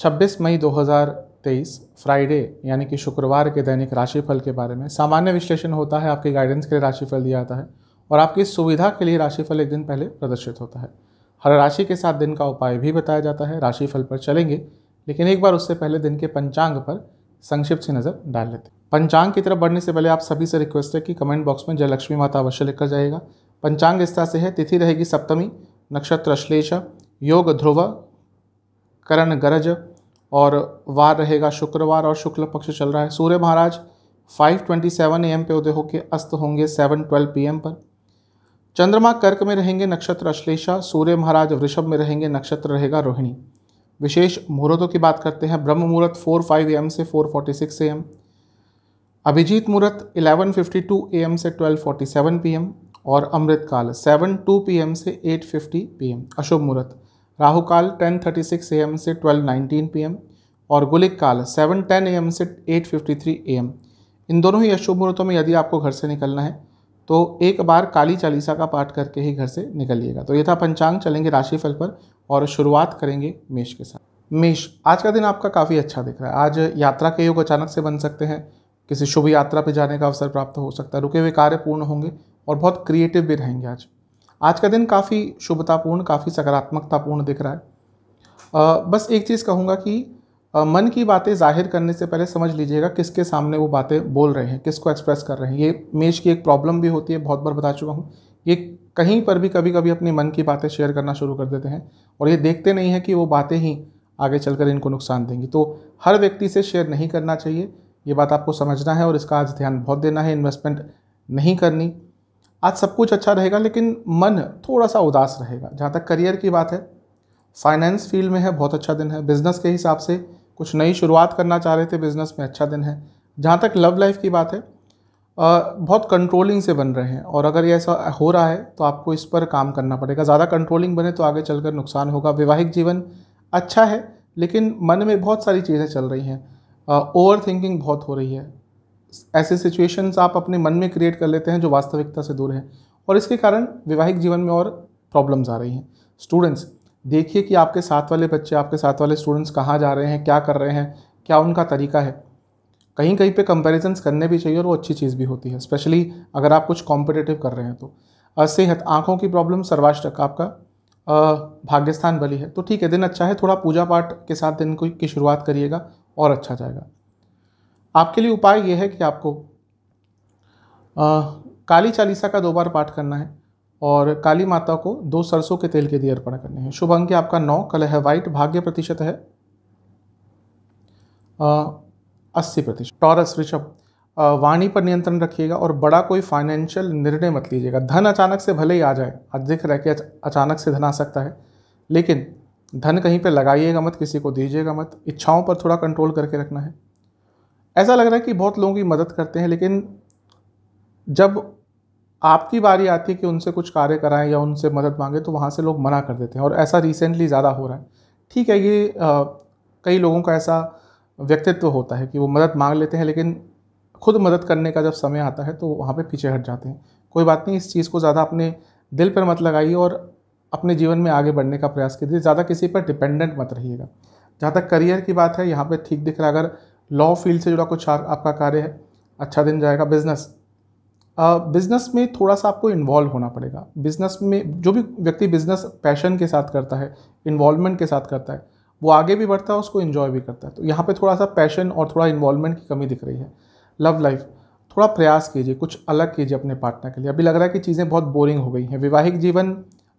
26 मई 2023 Friday यानी कि शुक्रवार के दैनिक राशिफल के बारे में सामान्य विश्लेषण होता है आपके गाइडेंस के लिए राशिफल दिया जाता है और आपकी सुविधा के लिए राशिफल एक दिन पहले प्रदर्शित होता है हर राशि के साथ दिन का उपाय भी बताया जाता है राशिफल पर चलेंगे लेकिन एक बार उससे पहले दिन के पंचांग पर संक्षिप्त सी नज़र डाल लेते हैं पंचांग की तरफ बढ़ने से पहले आप सभी से रिक्वेस्ट है कि कमेंट बॉक्स में जयलक्ष्मी माता अवश्य लिखकर जाएगा पंचांग इस तरह से है तिथि रहेगी सप्तमी नक्षत्र श्लेष योग ध्रुव करण गरज और वार रहेगा शुक्रवार और शुक्ल पक्ष चल रहा है सूर्य महाराज 5:27 एम पे उदय होकर अस्त होंगे 7:12 एम पर चंद्रमा कर्क में रहेंगे नक्षत्र अश्लेषा सूर्य महाराज वृषभ में रहेंगे नक्षत्र रहेगा रोहिणी विशेष मुहूर्तों की बात करते हैं ब्रह्म मुहूर्त फाइव एम से 4:46 एम अभिजीत मुहूर्त 11:52 एम से 12:47 एम और अमृतकाल सेवन टू पी एम से 8:50 एम अशुभ मुहूर्त राहु काल 10:36 एम से 12:19 पीएम और गुलिक काल 7:10 एम से 8:53 एम इन दोनों ही अशुभ मुहूर्तों में यदि आपको घर से निकलना है तो एक बार काली चालीसा का पाठ करके ही घर से निकलिएगा तो ये था पंचांग चलेंगे राशिफल पर और शुरुआत करेंगे मेष के साथ मेष आज का दिन आपका काफ़ी अच्छा दिख रहा है आज यात्रा के योग अचानक से बन सकते हैं किसी शुभ यात्रा पर जाने का अवसर प्राप्त हो सकता है रुके हुए कार्य पूर्ण होंगे और बहुत क्रिएटिव भी रहेंगे आज आज का दिन काफ़ी शुभतापूर्ण काफ़ी सकारात्मकतापूर्ण दिख रहा है आ, बस एक चीज़ कहूँगा कि आ, मन की बातें जाहिर करने से पहले समझ लीजिएगा किसके सामने वो बातें बोल रहे हैं किसको एक्सप्रेस कर रहे हैं ये मेज की एक प्रॉब्लम भी होती है बहुत बार बता चुका हूँ ये कहीं पर भी कभी कभी अपने मन की बातें शेयर करना शुरू कर देते हैं और ये देखते नहीं हैं कि वो बातें ही आगे चलकर इनको नुकसान देंगी तो हर व्यक्ति से शेयर नहीं करना चाहिए ये बात आपको समझना है और इसका आज ध्यान बहुत देना है इन्वेस्टमेंट नहीं करनी आज सब कुछ अच्छा रहेगा लेकिन मन थोड़ा सा उदास रहेगा जहाँ तक करियर की बात है फाइनेंस फील्ड में है बहुत अच्छा दिन है बिज़नेस के हिसाब से कुछ नई शुरुआत करना चाह रहे थे बिज़नेस में अच्छा दिन है जहाँ तक लव लाइफ की बात है बहुत कंट्रोलिंग से बन रहे हैं और अगर ये ऐसा हो रहा है तो आपको इस पर काम करना पड़ेगा ज़्यादा कंट्रोलिंग बने तो आगे चलकर नुकसान होगा वैवाहिक जीवन अच्छा है लेकिन मन में बहुत सारी चीज़ें चल रही हैं ओवर थिंकिंग बहुत हो रही है ऐसे सिचुएशंस आप अपने मन में क्रिएट कर लेते हैं जो वास्तविकता से दूर है और इसके कारण वैवाहिक जीवन में और प्रॉब्लम्स आ रही हैं स्टूडेंट्स देखिए कि आपके साथ वाले बच्चे आपके साथ वाले स्टूडेंट्स कहाँ जा रहे हैं क्या कर रहे हैं क्या उनका तरीका है कहीं कहीं पे कंपैरिजन्स करने भी चाहिए और वो अच्छी चीज़ भी होती है स्पेशली अगर आप कुछ कॉम्पिटेटिव कर रहे हैं तो सेहत आँखों की प्रॉब्लम सर्वाष्टक आपका भाग्यस्थान बली है तो ठीक है दिन अच्छा है थोड़ा पूजा पाठ के साथ दिन को की शुरुआत करिएगा और अच्छा जाएगा आपके लिए उपाय यह है कि आपको आ, काली चालीसा का दो बार पाठ करना है और काली माता को दो सरसों के तेल के दिए अर्पण करने हैं शुभ अंक आपका नौ कल है वाइट भाग्य प्रतिशत है अस्सी प्रतिशत टॉरस ऋषभ वाणी पर नियंत्रण रखिएगा और बड़ा कोई फाइनेंशियल निर्णय मत लीजिएगा धन अचानक से भले ही आ जाए आज दिख रहा है कि अचानक से धन आ सकता है लेकिन धन कहीं पर लगाइएगा मत किसी को दीजिएगा मत इच्छाओं पर थोड़ा कंट्रोल करके रखना है ऐसा लग रहा है कि बहुत लोगों की मदद करते हैं लेकिन जब आपकी बारी आती है कि उनसे कुछ कार्य कराएं या उनसे मदद मांगे तो वहाँ से लोग मना कर देते हैं और ऐसा रिसेंटली ज़्यादा हो रहा है ठीक है ये आ, कई लोगों का ऐसा व्यक्तित्व होता है कि वो मदद मांग लेते हैं लेकिन खुद मदद करने का जब समय आता है तो वहाँ पर पीछे हट जाते हैं कोई बात नहीं इस चीज़ को ज़्यादा अपने दिल पर मत लगाइए और अपने जीवन में आगे बढ़ने का प्रयास कीजिए ज़्यादा किसी पर डिपेंडेंट मत रहिएगा जहाँ तक करियर की बात है यहाँ पर ठीक दिख रहा है अगर लॉ फील्ड से जुड़ा कुछ आपका कार्य है अच्छा दिन जाएगा बिजनेस बिजनेस में थोड़ा सा आपको इन्वॉल्व होना पड़ेगा बिजनेस में जो भी व्यक्ति बिजनेस पैशन के साथ करता है इन्वॉल्वमेंट के साथ करता है वो आगे भी बढ़ता है उसको इन्जॉय भी करता है तो यहाँ पे थोड़ा सा पैशन और थोड़ा इन्वॉल्वमेंट की कमी दिख रही है लव लाइफ थोड़ा प्रयास कीजिए कुछ अलग कीजिए अपने पार्टनर के लिए अभी लग रहा है कि चीज़ें बहुत बोरिंग हो गई हैं वैवाहिक जीवन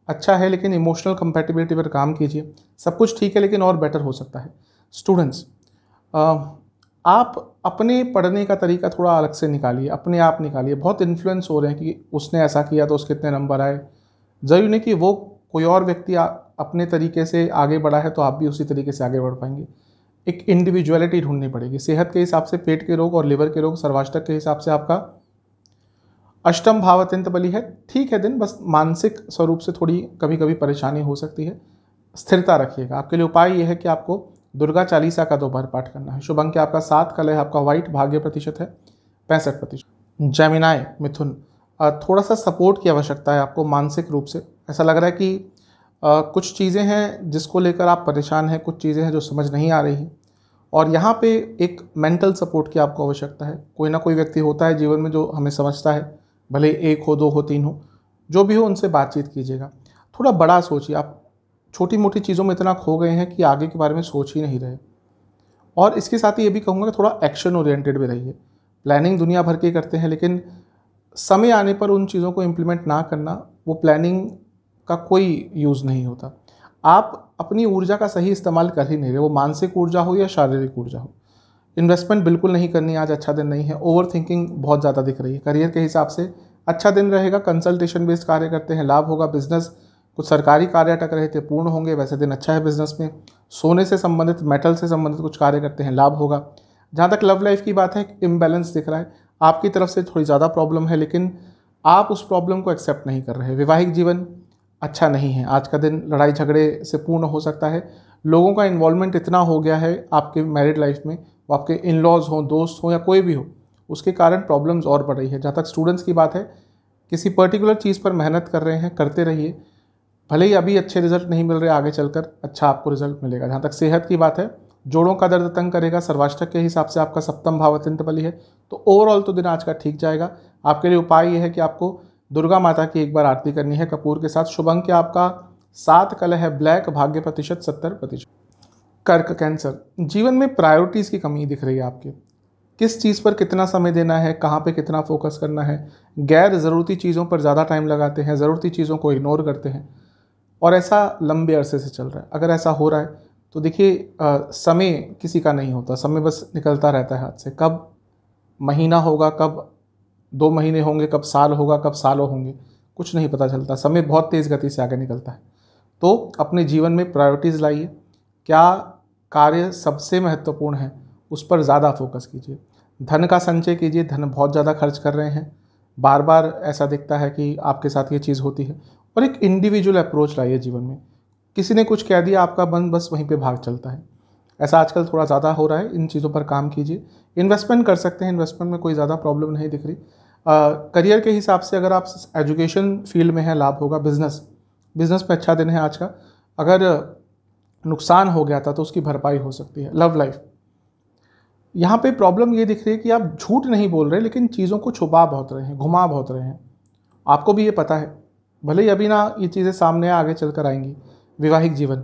अच्छा है लेकिन इमोशनल कंपेटिबिलिटी पर काम कीजिए सब कुछ ठीक है लेकिन और बेटर हो सकता है स्टूडेंट्स आप अपने पढ़ने का तरीका थोड़ा अलग से निकालिए अपने आप निकालिए बहुत इन्फ्लुएंस हो रहे हैं कि उसने ऐसा किया तो उसके इतने नंबर आए जरूरी नहीं कि वो कोई और व्यक्ति अपने तरीके से आगे बढ़ा है तो आप भी उसी तरीके से आगे बढ़ पाएंगे एक इंडिविजुअलिटी ढूंढनी पड़ेगी सेहत के हिसाब से पेट के रोग और लिवर के रोग सर्वाष्टक के हिसाब से आपका अष्टम भाव अत्यंत बली है ठीक है दिन बस मानसिक स्वरूप से थोड़ी कभी कभी परेशानी हो सकती है स्थिरता रखिएगा आपके लिए उपाय यह है कि आपको दुर्गा चालीसा का दोपहर पाठ करना है शुभ अंक आपका सात कल है आपका व्हाइट भाग्य प्रतिशत है पैंसठ प्रतिशत जैमिनाय मिथुन थोड़ा सा सपोर्ट की आवश्यकता है आपको मानसिक रूप से ऐसा लग रहा है कि कुछ चीज़ें हैं जिसको लेकर आप परेशान हैं कुछ चीज़ें हैं जो समझ नहीं आ रही और यहाँ पे एक मेंटल सपोर्ट की आपको आवश्यकता है कोई ना कोई व्यक्ति होता है जीवन में जो हमें समझता है भले एक हो दो हो तीन हो जो भी हो उनसे बातचीत कीजिएगा थोड़ा बड़ा सोचिए आप छोटी मोटी चीज़ों में इतना खो गए हैं कि आगे के बारे में सोच ही नहीं रहे और इसके साथ ही ये भी कहूँगा कि थोड़ा एक्शन ओरिएंटेड भी रहिए प्लानिंग दुनिया भर के करते हैं लेकिन समय आने पर उन चीज़ों को इम्प्लीमेंट ना करना वो प्लानिंग का कोई यूज़ नहीं होता आप अपनी ऊर्जा का सही इस्तेमाल कर ही नहीं रहे वो मानसिक ऊर्जा हो या शारीरिक ऊर्जा हो इन्वेस्टमेंट बिल्कुल नहीं करनी आज अच्छा दिन नहीं है ओवर थिंकिंग बहुत ज़्यादा दिख रही है करियर के हिसाब से अच्छा दिन रहेगा कंसल्टेशन बेस्ड कार्य करते हैं लाभ होगा बिजनेस कुछ सरकारी कार्य अटक रहे थे पूर्ण होंगे वैसे दिन अच्छा है बिजनेस में सोने से संबंधित मेटल से संबंधित कुछ कार्य करते हैं लाभ होगा जहाँ तक लव लाइफ की बात है इम्बैलेंस दिख रहा है आपकी तरफ से थोड़ी ज़्यादा प्रॉब्लम है लेकिन आप उस प्रॉब्लम को एक्सेप्ट नहीं कर रहे वैवाहिक जीवन अच्छा नहीं है आज का दिन लड़ाई झगड़े से पूर्ण हो सकता है लोगों का इन्वॉल्वमेंट इतना हो गया है आपके मैरिड लाइफ में वो आपके इन लॉज हों दोस्त हों या कोई भी हो उसके कारण प्रॉब्लम्स और बढ़ रही है जहाँ तक स्टूडेंट्स की बात है किसी पर्टिकुलर चीज़ पर मेहनत कर रहे हैं करते रहिए भले ही अभी अच्छे रिजल्ट नहीं मिल रहे आगे चलकर अच्छा आपको रिजल्ट मिलेगा जहाँ तक सेहत की बात है जोड़ों का दर्द तंग करेगा सर्वाष्टक के हिसाब से आपका सप्तम भाव अत्यंत बली है तो ओवरऑल तो दिन आज का ठीक जाएगा आपके लिए उपाय ये है कि आपको दुर्गा माता की एक बार आरती करनी है कपूर के साथ शुभ अंक आपका सात कल है ब्लैक भाग्य प्रतिशत सत्तर प्रतिशत कर्क कैंसर जीवन में प्रायोरिटीज़ की कमी दिख रही है आपके किस चीज़ पर कितना समय देना है कहाँ पे कितना फोकस करना है गैर ज़रूरती चीज़ों पर ज़्यादा टाइम लगाते हैं ज़रूरती चीज़ों को इग्नोर करते हैं और ऐसा लंबे अरसे से चल रहा है अगर ऐसा हो रहा है तो देखिए समय किसी का नहीं होता समय बस निकलता रहता है हाथ से कब महीना होगा कब दो महीने होंगे कब साल होगा कब सालों होंगे कुछ नहीं पता चलता समय बहुत तेज़ गति से आगे निकलता है तो अपने जीवन में प्रायोरिटीज़ लाइए क्या कार्य सबसे महत्वपूर्ण है उस पर ज़्यादा फोकस कीजिए धन का संचय कीजिए धन बहुत ज़्यादा खर्च कर रहे हैं बार बार ऐसा दिखता है कि आपके साथ ये चीज़ होती है और एक इंडिविजुअल अप्रोच लाइए जीवन में किसी ने कुछ कह दिया आपका मन बस वहीं पे भाग चलता है ऐसा आजकल थोड़ा ज़्यादा हो रहा है इन चीज़ों पर काम कीजिए इन्वेस्टमेंट कर सकते हैं इन्वेस्टमेंट में कोई ज़्यादा प्रॉब्लम नहीं दिख रही करियर के हिसाब से अगर आप एजुकेशन फील्ड में हैं लाभ होगा बिजनेस बिजनेस में अच्छा दिन है आज का अगर नुकसान हो गया था तो उसकी भरपाई हो सकती है लव लाइफ यहाँ पे प्रॉब्लम ये दिख रही है कि आप झूठ नहीं बोल रहे लेकिन चीज़ों को छुपा बहुत रहे हैं घुमा बहुत रहे हैं आपको भी ये पता है भले ही अभी ना ये चीज़ें सामने आगे चल कर आएंगी वैवाहिक जीवन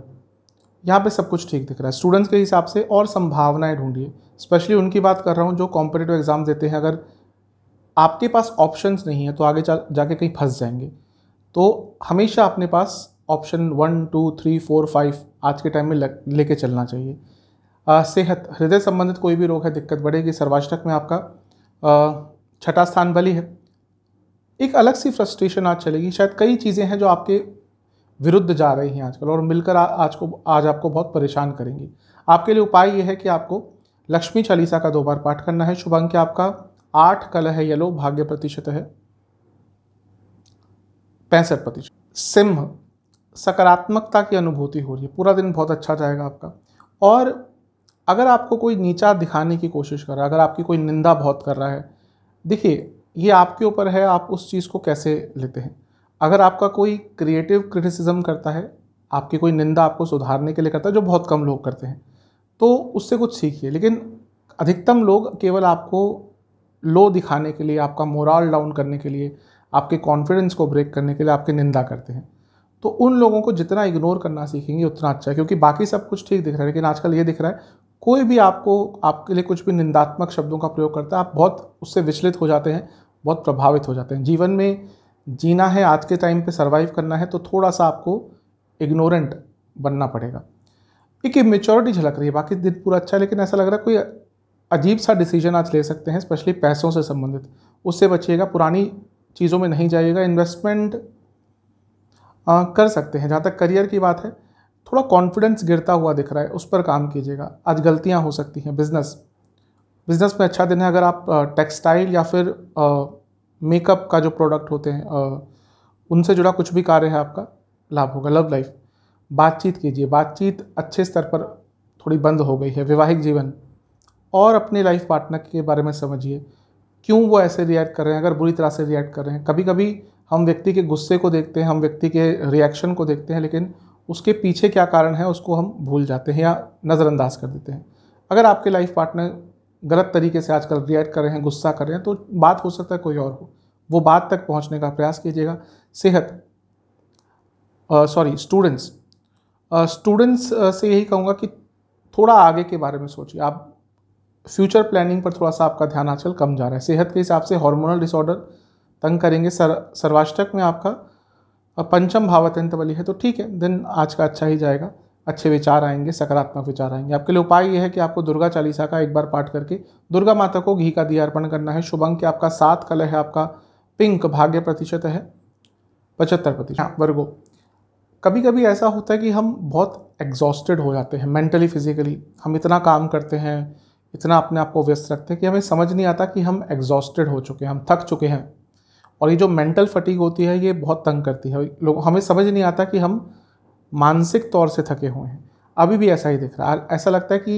यहाँ पे सब कुछ ठीक दिख रहा है स्टूडेंट्स के हिसाब से और संभावनाएं ढूंढिए स्पेशली उनकी बात कर रहा हूँ जो कॉम्पिटेटिव एग्ज़ाम देते हैं अगर आपके पास ऑप्शंस नहीं है तो आगे जाके कहीं फंस जाएंगे तो हमेशा अपने पास option one two three four five आज के टाइम में लेके चलना चाहिए आ, सेहत हृदय संबंधित कोई भी रोग है दिक्कत बढ़ेगी सर्वाष्टक में आपका छठा स्थान बली है एक अलग सी फ्रस्ट्रेशन आज चलेगी शायद कई चीज़ें हैं जो आपके विरुद्ध जा रही हैं आजकल और मिलकर आ, आज को आज आपको बहुत परेशान करेंगी आपके लिए उपाय ये है कि आपको लक्ष्मी चालीसा का दो बार पाठ करना है शुभ अंक आपका आठ कल है येलो भाग्य प्रतिशत है पैंसठ प्रतिशत सिंह सकारात्मकता की अनुभूति हो रही है पूरा दिन बहुत अच्छा जाएगा आपका और अगर आपको कोई नीचा दिखाने की कोशिश कर रहा है अगर आपकी कोई निंदा बहुत कर रहा है देखिए ये आपके ऊपर है आप उस चीज़ को कैसे लेते हैं अगर आपका कोई क्रिएटिव क्रिटिसिज्म करता है आपकी कोई निंदा आपको सुधारने के लिए करता है जो बहुत कम लोग करते हैं तो उससे कुछ सीखिए लेकिन अधिकतम लोग केवल आपको लो दिखाने के लिए आपका मोरल डाउन करने के लिए आपके कॉन्फिडेंस को ब्रेक करने के लिए आपकी निंदा करते हैं तो उन लोगों को जितना इग्नोर करना सीखेंगे उतना अच्छा है क्योंकि बाकी सब कुछ ठीक दिख रहा है लेकिन आजकल ये दिख रहा है कोई भी आपको आपके लिए कुछ भी निंदात्मक शब्दों का प्रयोग करता है आप बहुत उससे विचलित हो जाते हैं बहुत प्रभावित हो जाते हैं जीवन में जीना है आज के टाइम पे सर्वाइव करना है तो थोड़ा सा आपको इग्नोरेंट बनना पड़ेगा एक मेच्योरिटी झलक रही है बाकी दिन पूरा अच्छा है लेकिन ऐसा लग रहा है कोई अजीब सा डिसीजन आज ले सकते हैं स्पेशली पैसों से संबंधित उससे बचिएगा पुरानी चीज़ों में नहीं जाइएगा इन्वेस्टमेंट कर सकते हैं जहाँ तक करियर की बात है थोड़ा कॉन्फिडेंस गिरता हुआ दिख रहा है उस पर काम कीजिएगा आज गलतियाँ हो सकती हैं बिजनेस बिज़नेस में अच्छा दिन है अगर आप टेक्सटाइल या फिर मेकअप का जो प्रोडक्ट होते हैं उनसे जुड़ा कुछ भी कार्य है आपका लाभ होगा लव लाइफ बातचीत कीजिए बातचीत अच्छे स्तर पर थोड़ी बंद हो गई है वैवाहिक जीवन और अपने लाइफ पार्टनर के बारे में समझिए क्यों वो ऐसे रिएक्ट कर रहे हैं अगर बुरी तरह से रिएक्ट कर रहे हैं कभी कभी हम व्यक्ति के गुस्से को देखते हैं हम व्यक्ति के रिएक्शन को देखते हैं लेकिन उसके पीछे क्या कारण है उसको हम भूल जाते हैं या नज़रअंदाज कर देते हैं अगर आपके लाइफ पार्टनर गलत तरीके से आजकल रिएक्ट कर रहे हैं गुस्सा कर रहे हैं तो बात हो सकता है कोई और हो वो बात तक पहुंचने का प्रयास कीजिएगा सेहत सॉरी स्टूडेंट्स स्टूडेंट्स से यही कहूँगा कि थोड़ा आगे के बारे में सोचिए आप फ्यूचर प्लानिंग पर थोड़ा सा आपका ध्यान आजकल कम जा रहा है सेहत के हिसाब से हार्मोनल डिसऑर्डर तंग करेंगे सर सर्वाष्टक में आपका पंचम भावातंत्र वाली है तो ठीक है दिन आज का अच्छा ही जाएगा अच्छे विचार आएंगे सकारात्मक विचार आएंगे आपके लिए उपाय यह है कि आपको दुर्गा चालीसा का एक बार पाठ करके दुर्गा माता को घी का दिया अर्पण करना है शुभ अंक आपका सात कलर है आपका पिंक भाग्य प्रतिशत है पचहत्तर प्रतिशत हाँ, वर्गो कभी कभी ऐसा होता है कि हम बहुत एग्जॉस्टेड हो जाते हैं मेंटली फिजिकली हम इतना काम करते हैं इतना अपने आप को व्यस्त रखते हैं कि हमें समझ नहीं आता कि हम एग्जॉस्टेड हो चुके हैं हम थक चुके हैं और ये जो मेंटल फटीक होती है ये बहुत तंग करती है लोग हमें समझ नहीं आता कि हम मानसिक तौर से थके हुए हैं अभी भी ऐसा ही दिख रहा है ऐसा लगता है कि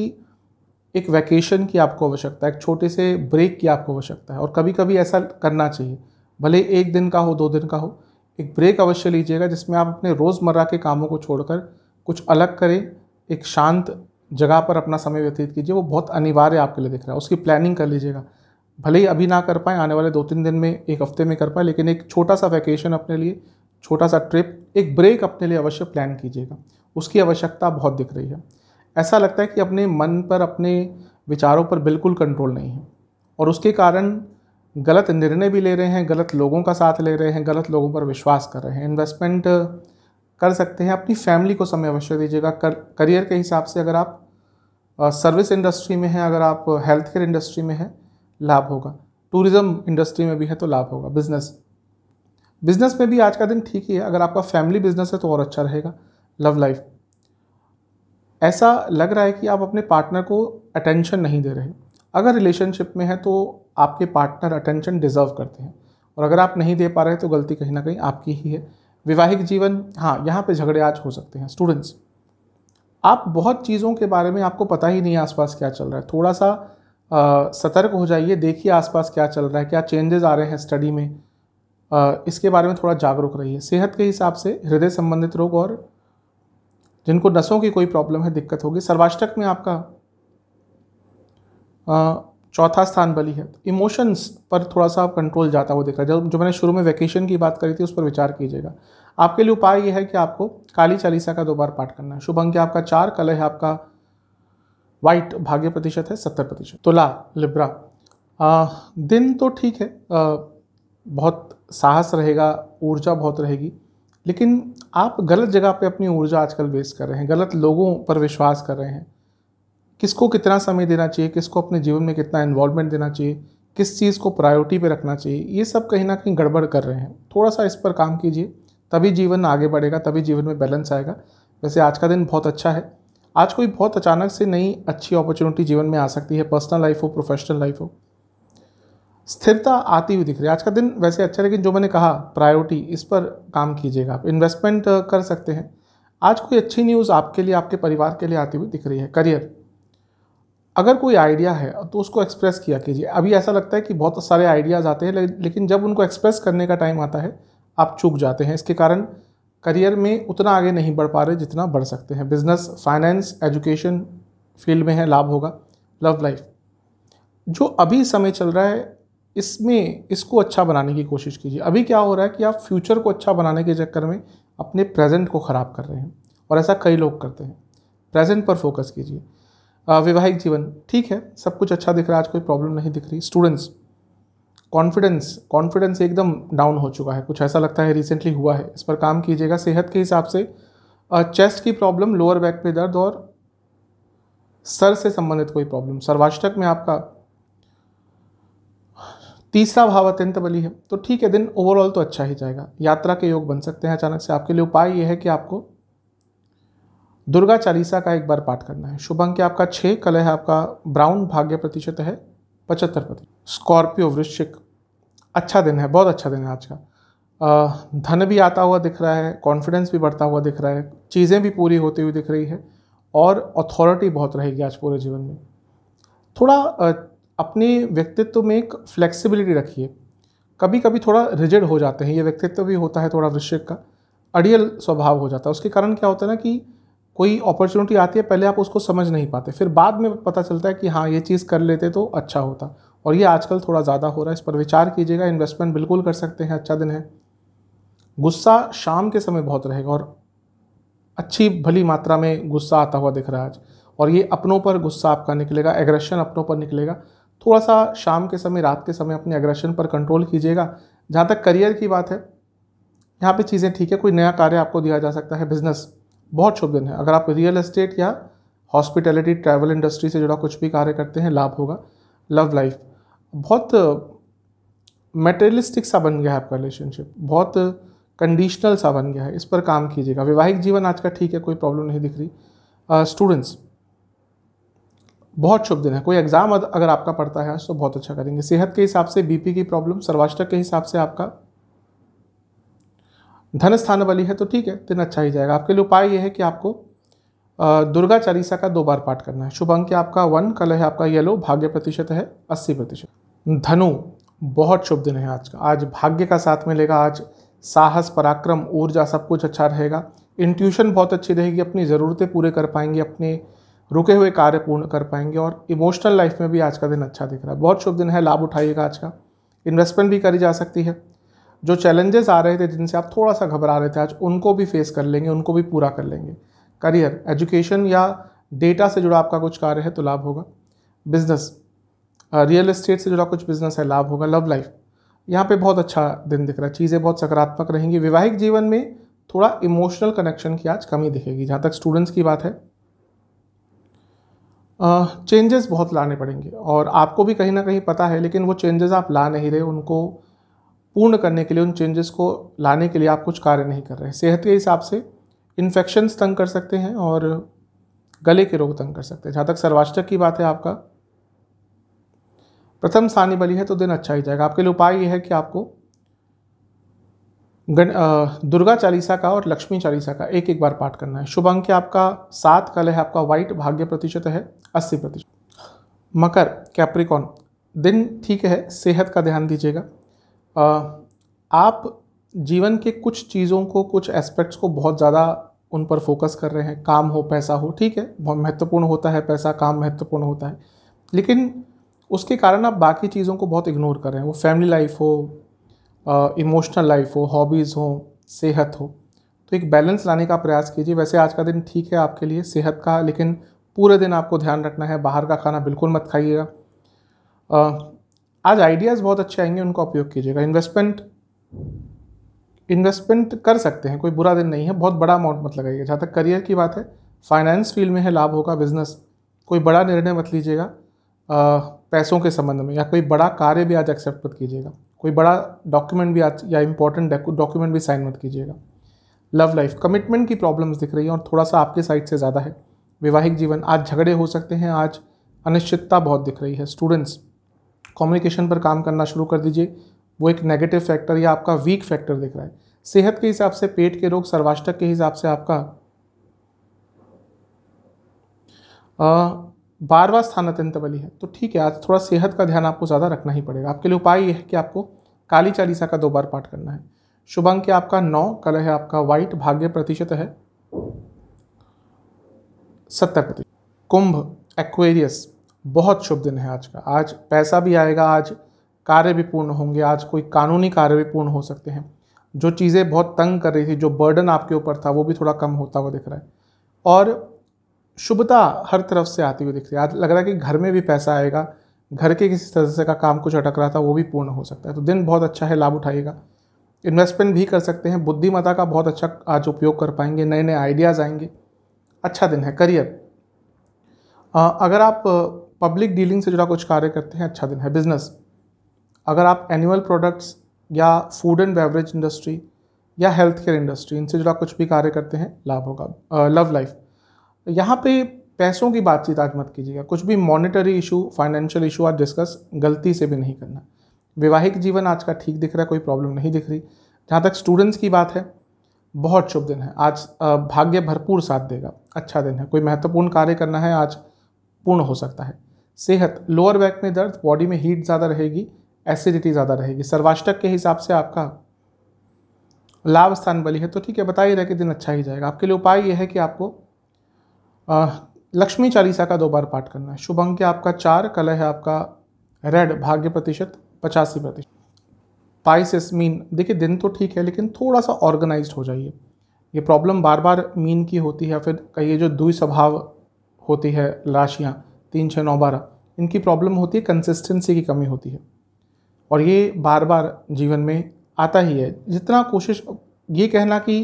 एक वैकेशन की आपको आवश्यकता है एक छोटे से ब्रेक की आपको आवश्यकता है और कभी कभी ऐसा करना चाहिए भले एक दिन का हो दो दिन का हो एक ब्रेक अवश्य लीजिएगा जिसमें आप अपने रोज़मर्रा के कामों को छोड़कर कुछ अलग करें एक शांत जगह पर अपना समय व्यतीत कीजिए वो बहुत अनिवार्य आपके लिए दिख रहा है उसकी प्लानिंग कर लीजिएगा भले ही अभी ना कर पाएँ आने वाले दो तीन दिन में एक हफ्ते में कर पाएँ लेकिन एक छोटा सा वैकेशन अपने लिए छोटा सा ट्रिप एक ब्रेक अपने लिए अवश्य प्लान कीजिएगा उसकी आवश्यकता बहुत दिख रही है ऐसा लगता है कि अपने मन पर अपने विचारों पर बिल्कुल कंट्रोल नहीं है और उसके कारण गलत निर्णय भी ले रहे हैं गलत लोगों का साथ ले रहे हैं गलत लोगों पर विश्वास कर रहे हैं इन्वेस्टमेंट कर सकते हैं अपनी फैमिली को समय अवश्य दीजिएगा कर, करियर के हिसाब से अगर आप सर्विस इंडस्ट्री में हैं अगर आप हेल्थ केयर इंडस्ट्री में हैं लाभ होगा टूरिज़्म इंडस्ट्री में भी है तो लाभ होगा बिजनेस बिजनेस में भी आज का दिन ठीक ही है अगर आपका फैमिली बिजनेस है तो और अच्छा रहेगा लव लाइफ ऐसा लग रहा है कि आप अपने पार्टनर को अटेंशन नहीं दे रहे अगर रिलेशनशिप में है तो आपके पार्टनर अटेंशन डिज़र्व करते हैं और अगर आप नहीं दे पा रहे तो गलती कहीं ना कहीं आपकी ही है वैवाहिक जीवन हाँ यहाँ पे झगड़े आज हो सकते हैं स्टूडेंट्स आप बहुत चीज़ों के बारे में आपको पता ही नहीं है आसपास क्या चल रहा है थोड़ा सा आ, सतर्क हो जाइए देखिए आसपास क्या चल रहा है क्या चेंजेस आ रहे हैं स्टडी में इसके बारे में थोड़ा जागरूक रहिए सेहत के हिसाब से हृदय संबंधित रोग और जिनको नसों की कोई प्रॉब्लम है दिक्कत होगी सर्वाष्टक में आपका चौथा स्थान बली है इमोशंस पर थोड़ा सा कंट्रोल जाता हुआ दिख रहा है जब जो मैंने शुरू में वैकेशन की बात करी थी उस पर विचार कीजिएगा आपके लिए उपाय यह है कि आपको काली चालीसा का दो बार पाठ करना है शुभ अंक आपका चार कल है आपका वाइट भाग्य प्रतिशत है सत्तर प्रतिशत तुला लिब्रा आ, दिन तो ठीक है आ, बहुत साहस रहेगा ऊर्जा बहुत रहेगी लेकिन आप गलत जगह पे अपनी ऊर्जा आजकल वेस्ट कर रहे हैं गलत लोगों पर विश्वास कर रहे हैं किसको कितना समय देना चाहिए किसको अपने जीवन में कितना इन्वॉल्वमेंट देना चाहिए किस चीज़ को प्रायोरिटी पे रखना चाहिए ये सब कहीं ना कहीं गड़बड़ कर रहे हैं थोड़ा सा इस पर काम कीजिए तभी जीवन आगे बढ़ेगा तभी जीवन में बैलेंस आएगा वैसे आज का दिन बहुत अच्छा है आज कोई बहुत अचानक से नई अच्छी अपॉर्चुनिटी जीवन में आ सकती है पर्सनल लाइफ हो प्रोफेशनल लाइफ हो स्थिरता आती हुई दिख रही है आज का दिन वैसे अच्छा लेकिन जो मैंने कहा प्रायोरिटी इस पर काम कीजिएगा आप इन्वेस्टमेंट uh, कर सकते हैं आज कोई अच्छी न्यूज़ आपके लिए आपके परिवार के लिए आती हुई दिख रही है करियर अगर कोई आइडिया है तो उसको एक्सप्रेस किया कीजिए अभी ऐसा लगता है कि बहुत सारे आइडियाज़ आते हैं लेकिन जब उनको एक्सप्रेस करने का टाइम आता है आप चूक जाते हैं इसके कारण करियर में उतना आगे नहीं बढ़ पा रहे जितना बढ़ सकते हैं बिजनेस फाइनेंस एजुकेशन फील्ड में है लाभ होगा लव लाइफ जो अभी समय चल रहा है इसमें इसको अच्छा बनाने की कोशिश कीजिए अभी क्या हो रहा है कि आप फ्यूचर को अच्छा बनाने के चक्कर में अपने प्रेजेंट को ख़राब कर रहे हैं और ऐसा कई लोग करते हैं प्रेजेंट पर फोकस कीजिए वैवाहिक जीवन ठीक है सब कुछ अच्छा दिख रहा है आज कोई प्रॉब्लम नहीं दिख रही स्टूडेंट्स कॉन्फिडेंस कॉन्फिडेंस एकदम डाउन हो चुका है कुछ ऐसा लगता है रिसेंटली हुआ है इस पर काम कीजिएगा सेहत के हिसाब से चेस्ट की प्रॉब्लम लोअर बैक में दर्द और सर से संबंधित कोई प्रॉब्लम सर्वाष्टक में आपका तीसरा भाव अत्यंत बली है तो ठीक है दिन ओवरऑल तो अच्छा ही जाएगा यात्रा के योग बन सकते हैं अचानक से आपके लिए उपाय यह है कि आपको दुर्गा चालीसा का एक बार पाठ करना है शुभ अंक आपका छः कलह है आपका ब्राउन भाग्य प्रतिशत है पचहत्तर प्रतिशत स्कॉर्पियो वृश्चिक अच्छा दिन है बहुत अच्छा दिन है आज का धन भी आता हुआ दिख रहा है कॉन्फिडेंस भी बढ़ता हुआ दिख रहा है चीज़ें भी पूरी होती हुई दिख रही है और अथॉरिटी बहुत रहेगी आज पूरे जीवन में थोड़ा अपने व्यक्तित्व में एक फ्लेक्सिबिलिटी रखिए कभी कभी थोड़ा रिजिड हो जाते हैं ये व्यक्तित्व भी होता है थोड़ा वृश्चिक का अड़ियल स्वभाव हो जाता है उसके कारण क्या होता है ना कि कोई अपॉर्चुनिटी आती है पहले आप उसको समझ नहीं पाते फिर बाद में पता चलता है कि हाँ ये चीज़ कर लेते तो अच्छा होता और ये आजकल थोड़ा ज़्यादा हो रहा है इस पर विचार कीजिएगा इन्वेस्टमेंट बिल्कुल कर सकते हैं अच्छा दिन है गुस्सा शाम के समय बहुत रहेगा और अच्छी भली मात्रा में गुस्सा आता हुआ दिख रहा है आज और ये अपनों पर गुस्सा आपका निकलेगा एग्रेशन अपनों पर निकलेगा थोड़ा सा शाम के समय रात के समय अपने अग्रेशन पर कंट्रोल कीजिएगा जहाँ तक करियर की बात है यहाँ पे चीज़ें ठीक है कोई नया कार्य आपको दिया जा सकता है बिजनेस बहुत शुभ दिन है अगर आप रियल एस्टेट या हॉस्पिटैलिटी ट्रैवल इंडस्ट्री से जुड़ा कुछ भी कार्य करते हैं लाभ होगा लव लाइफ बहुत मेटेरियलिस्टिक सा बन गया है आपका रिलेशनशिप बहुत कंडीशनल सा बन गया है इस पर काम कीजिएगा वैवाहिक जीवन आज का ठीक है कोई प्रॉब्लम नहीं दिख रही स्टूडेंट्स uh, बहुत शुभ दिन है कोई एग्ज़ाम अगर आपका पड़ता है तो बहुत अच्छा करेंगे सेहत के हिसाब से बीपी की प्रॉब्लम सर्वाष्टक के हिसाब से आपका धन स्थान वाली है तो ठीक है दिन अच्छा ही जाएगा आपके लिए उपाय यह है कि आपको दुर्गा चालीसा का दो बार पाठ करना है शुभ अंक है आपका वन कल है आपका येलो भाग्य प्रतिशत है अस्सी प्रतिशत धनु बहुत शुभ दिन है आज का आज भाग्य का साथ मिलेगा आज साहस पराक्रम ऊर्जा सब कुछ अच्छा रहेगा इंट्यूशन बहुत अच्छी रहेगी अपनी ज़रूरतें पूरे कर पाएंगे अपने रुके हुए कार्य पूर्ण कर पाएंगे और इमोशनल लाइफ में भी आज का दिन अच्छा दिख रहा है बहुत शुभ दिन है लाभ उठाइएगा आज का इन्वेस्टमेंट भी करी जा सकती है जो चैलेंजेस आ रहे थे जिनसे आप थोड़ा सा घबरा रहे थे आज उनको भी फेस कर लेंगे उनको भी पूरा कर लेंगे करियर एजुकेशन या डेटा से जुड़ा आपका कुछ कार्य है तो लाभ होगा बिजनेस रियल इस्टेट से जुड़ा कुछ बिजनेस है लाभ होगा लव लाइफ यहाँ पे बहुत अच्छा दिन दिख रहा है चीज़ें बहुत सकारात्मक रहेंगी वैवाहिक जीवन में थोड़ा इमोशनल कनेक्शन की आज कमी दिखेगी जहाँ तक स्टूडेंट्स की बात है चेंजेस uh, बहुत लाने पड़ेंगे और आपको भी कहीं ना कहीं पता है लेकिन वो चेंजेस आप ला नहीं रहे उनको पूर्ण करने के लिए उन चेंजेस को लाने के लिए आप कुछ कार्य नहीं कर रहे सेहत के हिसाब से इन्फेक्शन्स तंग कर सकते हैं और गले के रोग तंग कर सकते हैं जहाँ तक सर्वाष्टक की बात है आपका प्रथम सानी बली है तो दिन अच्छा ही जाएगा आपके लिए उपाय ये है कि आपको गण दुर्गा चालीसा का और लक्ष्मी चालीसा का एक एक बार पाठ करना है शुभ अंक आपका सात कल है आपका व्हाइट भाग्य प्रतिशत है अस्सी प्रतिशत मकर कैप्रिकॉन दिन ठीक है सेहत का ध्यान दीजिएगा आप जीवन के कुछ चीज़ों को कुछ एस्पेक्ट्स को बहुत ज़्यादा उन पर फोकस कर रहे हैं काम हो पैसा हो ठीक है बहुत महत्वपूर्ण होता है पैसा काम महत्वपूर्ण होता है लेकिन उसके कारण आप बाकी चीज़ों को बहुत इग्नोर कर रहे हैं वो फैमिली लाइफ हो इमोशनल लाइफ हो हॉबीज़ हो सेहत हो तो एक बैलेंस लाने का प्रयास कीजिए वैसे आज का दिन ठीक है आपके लिए सेहत का लेकिन पूरे दिन आपको ध्यान रखना है बाहर का खाना बिल्कुल मत खाइएगा आज आइडियाज़ बहुत अच्छे आएंगे उनका उपयोग कीजिएगा इन्वेस्टमेंट इन्वेस्टमेंट कर सकते हैं कोई बुरा दिन नहीं है बहुत बड़ा अमाउंट मत लगाइएगा जहाँ तक करियर की बात है फाइनेंस फील्ड में है लाभ होगा बिजनेस कोई बड़ा निर्णय मत लीजिएगा पैसों के संबंध में या कोई बड़ा कार्य भी आज एक्सेप्ट मत कीजिएगा कोई बड़ा डॉक्यूमेंट भी आज या इंपॉर्टेंट डॉक्यूमेंट भी साइन मत कीजिएगा लव लाइफ कमिटमेंट की प्रॉब्लम्स दिख रही हैं और थोड़ा सा आपके साइड से ज़्यादा है वैवाहिक जीवन आज झगड़े हो सकते हैं आज अनिश्चितता बहुत दिख रही है स्टूडेंट्स कम्युनिकेशन पर काम करना शुरू कर दीजिए वो एक नेगेटिव फैक्टर या आपका वीक फैक्टर दिख रहा है सेहत के हिसाब से पेट के रोग सर्वाष्टक के हिसाब से आपका बारवा अत्यंत बलि है तो ठीक है आज थोड़ा सेहत का ध्यान आपको ज़्यादा रखना ही पड़ेगा आपके लिए उपाय यह है कि आपको काली चालीसा का दो बार पाठ करना है शुभ अंक आपका नौ कलर है आपका व्हाइट भाग्य प्रतिशत है सत्तर प्रतिशत कुंभ एक्वेरियस बहुत शुभ दिन है आज का आज पैसा भी आएगा आज कार्य भी पूर्ण होंगे आज कोई कानूनी कार्य भी पूर्ण हो सकते हैं जो चीज़ें बहुत तंग कर रही थी जो बर्डन आपके ऊपर था वो भी थोड़ा कम होता हुआ दिख रहा है और शुभता हर तरफ से आती हुई दिख रही है लग रहा है कि घर में भी पैसा आएगा घर के किसी सदस्य का काम कुछ अटक रहा था वो भी पूर्ण हो सकता है तो दिन बहुत अच्छा है लाभ उठाइएगा इन्वेस्टमेंट भी कर सकते हैं बुद्धिमता का बहुत अच्छा आज उपयोग कर पाएंगे नए नए आइडियाज़ आएंगे अच्छा दिन है करियर अगर आप पब्लिक डीलिंग से जुड़ा कुछ कार्य करते हैं अच्छा दिन है बिजनेस अगर आप एनुअल प्रोडक्ट्स या फूड एंड बेवरेज इंडस्ट्री या हेल्थ केयर इंडस्ट्री इनसे जुड़ा कुछ भी कार्य करते हैं लाभ होगा लव लाइफ यहाँ पे पैसों की बातचीत आज मत कीजिएगा कुछ भी मॉनेटरी इशू फाइनेंशियल इशू आज डिस्कस गलती से भी नहीं करना वैवाहिक जीवन आज का ठीक दिख रहा है कोई प्रॉब्लम नहीं दिख रही जहाँ तक स्टूडेंट्स की बात है बहुत शुभ दिन है आज भाग्य भरपूर साथ देगा अच्छा दिन है कोई महत्वपूर्ण कार्य करना है आज पूर्ण हो सकता है सेहत लोअर बैक में दर्द बॉडी में हीट ज़्यादा रहेगी एसिडिटी ज़्यादा रहेगी सर्वाष्टक के हिसाब से आपका लाभ स्थान बली है तो ठीक है बता ही रहे कि दिन अच्छा ही जाएगा आपके लिए उपाय यह है कि आपको लक्ष्मी चालीसा का दो बार पाठ करना है शुभ अंक है आपका चार कलर है आपका रेड भाग्य प्रतिशत पचासी प्रतिशत पाइसिस मीन देखिए दिन तो ठीक है लेकिन थोड़ा सा ऑर्गेनाइज्ड हो जाइए ये प्रॉब्लम बार बार मीन की होती है फिर कहिए जो दुई स्वभाव होती है राशियाँ तीन छः नौ बारह इनकी प्रॉब्लम होती है कंसिस्टेंसी की कमी होती है और ये बार बार जीवन में आता ही है जितना कोशिश ये कहना कि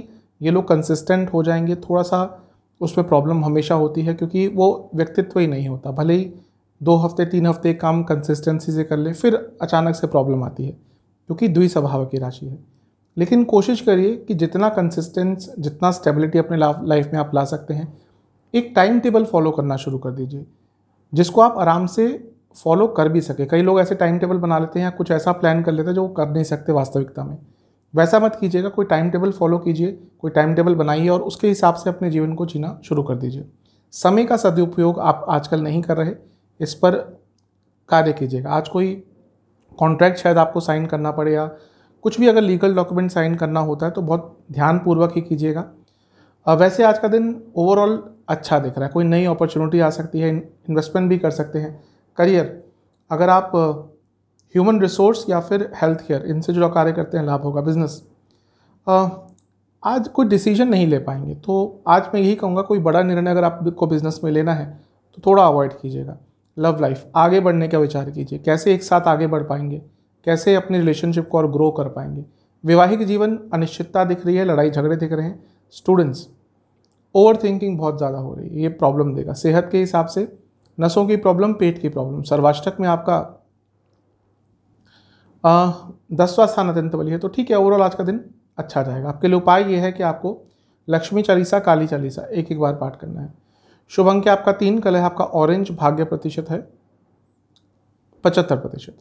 ये लोग कंसिस्टेंट हो जाएंगे थोड़ा सा उसमें प्रॉब्लम हमेशा होती है क्योंकि वो व्यक्तित्व ही नहीं होता भले ही दो हफ्ते तीन हफ्ते काम कंसिस्टेंसी से कर ले फिर अचानक से प्रॉब्लम आती है क्योंकि द्वि स्वभाव की राशि है लेकिन कोशिश करिए कि जितना कंसिस्टेंस जितना स्टेबिलिटी अपने लाइफ में आप ला सकते हैं एक टाइम टेबल फॉलो करना शुरू कर दीजिए जिसको आप आराम से फॉलो कर भी सके कई लोग ऐसे टाइम टेबल बना लेते हैं या कुछ ऐसा प्लान कर लेते हैं जो वो कर नहीं सकते वास्तविकता में वैसा मत कीजिएगा कोई टाइम टेबल फॉलो कीजिए कोई टाइम टेबल बनाइए और उसके हिसाब से अपने जीवन को जीना शुरू कर दीजिए समय का सदुपयोग आप आजकल नहीं कर रहे इस पर कार्य कीजिएगा आज कोई कॉन्ट्रैक्ट शायद आपको साइन करना पड़े या कुछ भी अगर लीगल डॉक्यूमेंट साइन करना होता है तो बहुत ध्यानपूर्वक ही कीजिएगा वैसे आज का दिन ओवरऑल अच्छा दिख रहा है कोई नई अपॉर्चुनिटी आ सकती है इन्वेस्टमेंट भी कर सकते हैं करियर अगर आप ह्यूमन रिसोर्स या फिर हेल्थ केयर इनसे जुड़ा कार्य करते हैं लाभ होगा बिजनेस आज कोई डिसीजन नहीं ले पाएंगे तो आज मैं यही कहूँगा कोई बड़ा निर्णय अगर आपको बिजनेस में लेना है तो थोड़ा अवॉइड कीजिएगा लव लाइफ आगे बढ़ने का विचार कीजिए कैसे एक साथ आगे बढ़ पाएंगे कैसे अपने रिलेशनशिप को और ग्रो कर पाएंगे वैवाहिक जीवन अनिश्चितता दिख रही है लड़ाई झगड़े दिख रहे हैं स्टूडेंट्स ओवर थिंकिंग बहुत ज़्यादा हो रही है ये प्रॉब्लम देगा सेहत के हिसाब से नसों की प्रॉब्लम पेट की प्रॉब्लम सर्वाष्टक में आपका दसवा स्थान अत्यंत बलि है तो ठीक है ओवरऑल आज का दिन अच्छा जाएगा आपके लिए उपाय ये है कि आपको लक्ष्मी चालीसा काली चालीसा एक एक बार पाठ करना है शुभ अंक आपका तीन कल है आपका ऑरेंज भाग्य प्रतिशत है पचहत्तर प्रतिशत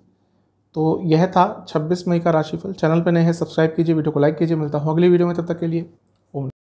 तो यह था 26 मई का राशिफल चैनल पर नए हैं सब्सक्राइब कीजिए वीडियो को लाइक कीजिए मिलता हूँ अगली वीडियो में तब तक के लिए